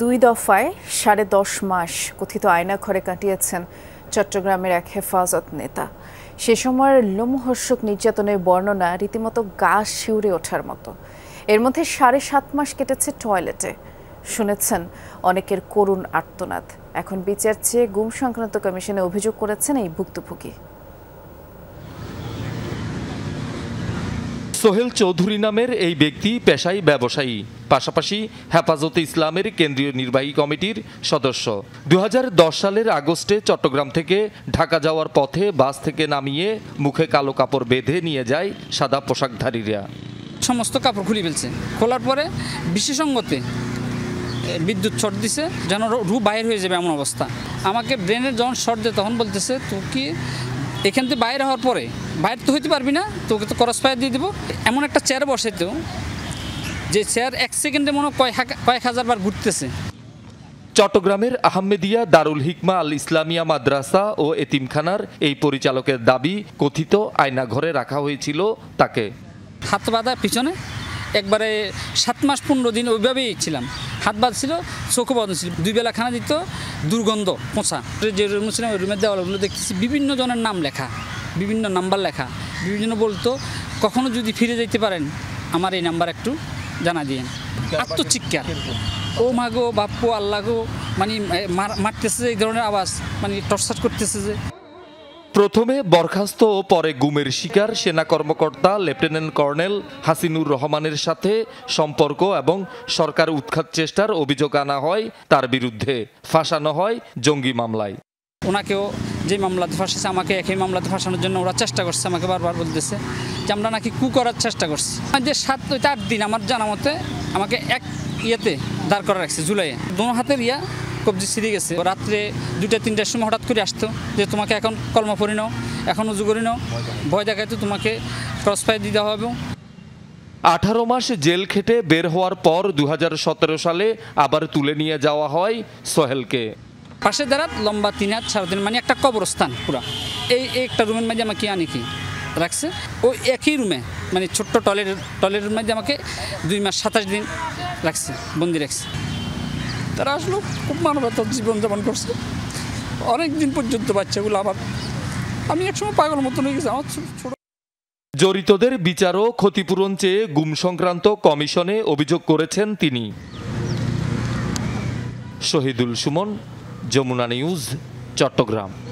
দুই দফায় সাড়ে দশ মাস কথিত আয়না ঘরে কাটিয়েছেন চট্টগ্রামের এক হেফাজত নেতা সে সময়ের লোমহর্ষক নির্যাতনের বর্ণনা রীতিমতো গা শিউরে ওঠার মতো এর মধ্যে সাড়ে সাত মাস কেটেছে টয়লেটে শুনেছেন অনেকের করুণ আর্তনাদ এখন বিচার চেয়ে গুম সংক্রান্ত কমিশনে অভিযোগ করেছেন এই ভুক্তভোগী সোহেল চৌধুরী নামের এই ব্যক্তি পেশায় ব্যবসায়ী পাশাপাশি হেফাজতে ইসলামের কেন্দ্রীয় নির্বাহী কমিটির সদস্য দু সালের আগস্টে চট্টগ্রাম থেকে ঢাকা যাওয়ার পথে বাস থেকে নামিয়ে মুখে কালো কাপড় বেঁধে নিয়ে যায় সাদা পোশাকধারীরা সমস্ত কাপড় খুলে ফেলছে খোলার পরে বিশেষজ্ঞতে বিদ্যুৎ শর্ট দিছে যেন রু বাইর হয়ে যাবে এমন অবস্থা আমাকে ব্রেনের যখন শর্ট দেয় তখন বলতেছে তো কি এখান থেকে বাইরে হওয়ার পরে বাইরে তো হইতে পারবি না তোকে তো ক্রস ফায়ার দিয়ে দেবো এমন একটা চেয়ার বসাইতেও যে স্যার এক সেকেন্ডে মনে কয়েক কয়েক হাজারবার ঘুরতেছে চট্টগ্রামের আহমেদিয়া দারুল হিকমা আল ইসলামিয়া মাদ্রাসা ও এতিমখানার এই পরিচালকের দাবি কথিত আয়না ঘরে রাখা হয়েছিল তাকে হাত বাঁধা পিছনে একবারে সাত মাস পনেরো দিন ওইভাবেই ছিলাম হাত ছিল চোখও বাঁধ ছিল দুই বেলা খানা দিত দুর্গন্ধ পোঁচা যে রুম ছিলাম ওই রুমের দেওয়ালগুলো দেখতেছি বিভিন্ন জনের নাম লেখা বিভিন্ন নাম্বার লেখা বিভিন্ন বলতো কখনো যদি ফিরে যেতে পারেন আমার এই নাম্বার একটু জানা দিয়ে আত্মচিৎকার ও মা গো বাপ্পু আল্লাহ গো মানে মারতেছে এই ধরনের আওয়াজ মানে টর্চার করতেছে যে প্রথমে বরখাস্ত ও পরে গুমের শিকার সেনা কর্মকর্তা লেফটেন্যান্ট কর্নেল হাসিনুর রহমানের সাথে সম্পর্ক এবং সরকার উৎখাত চেষ্টার অভিযোগ আনা হয় তার বিরুদ্ধে ফাঁসানো হয় জঙ্গি মামলায় ওনাকেও যে মামলাতে ফাঁসেছে আমাকে একই মামলাতে ফাঁসানোর জন্য ওরা চেষ্টা করছে আমাকে বারবার বলতেছে যে আমরা নাকি কু করার চেষ্টা করছি যে সাত চার দিন আমার জানা মতে আমাকে এক ইয়েতে দাঁড় করা রাখছে জুলাইয়ে দোনো হাতের ইয়া কবজি ছিঁড়ে গেছে রাত্রে দুটা তিনটার সময় হঠাৎ করে আসতো যে তোমাকে এখন কর্ম পড়ি নাও এখন উজু করি নাও ভয় দেখায় তো তোমাকে ক্রস ফায়ার দিতে হবে আঠারো মাস জেল খেটে বের হওয়ার পর দু সালে আবার তুলে নিয়ে যাওয়া হয় সোহেলকে পাশে দাঁড়াত লম্বা তিন হাত সাড়ে তিন মানে একটা কবরস্থান পুরা এই একটা রুমের মাঝে আমাকে আনি কি রাখছে ওই একই রুমে মানে ছোট্ট টয়লেট টয়লেটের মধ্যে আমাকে দুই মাস সাতাশ দিন রাখছে বন্দি রাখছে তারা আসলো খুব মানবতার জীবনযাপন করছে অনেক দিন পর্যন্ত বাচ্চাগুলো আবার আমি একসময় পাগল মতন হয়ে গেছি আমার ছোট জড়িতদের বিচারও ক্ষতিপূরণ চেয়ে গুম সংক্রান্ত কমিশনে অভিযোগ করেছেন তিনি শহীদুল সুমন যমুনা নিউজ চট্টগ্রাম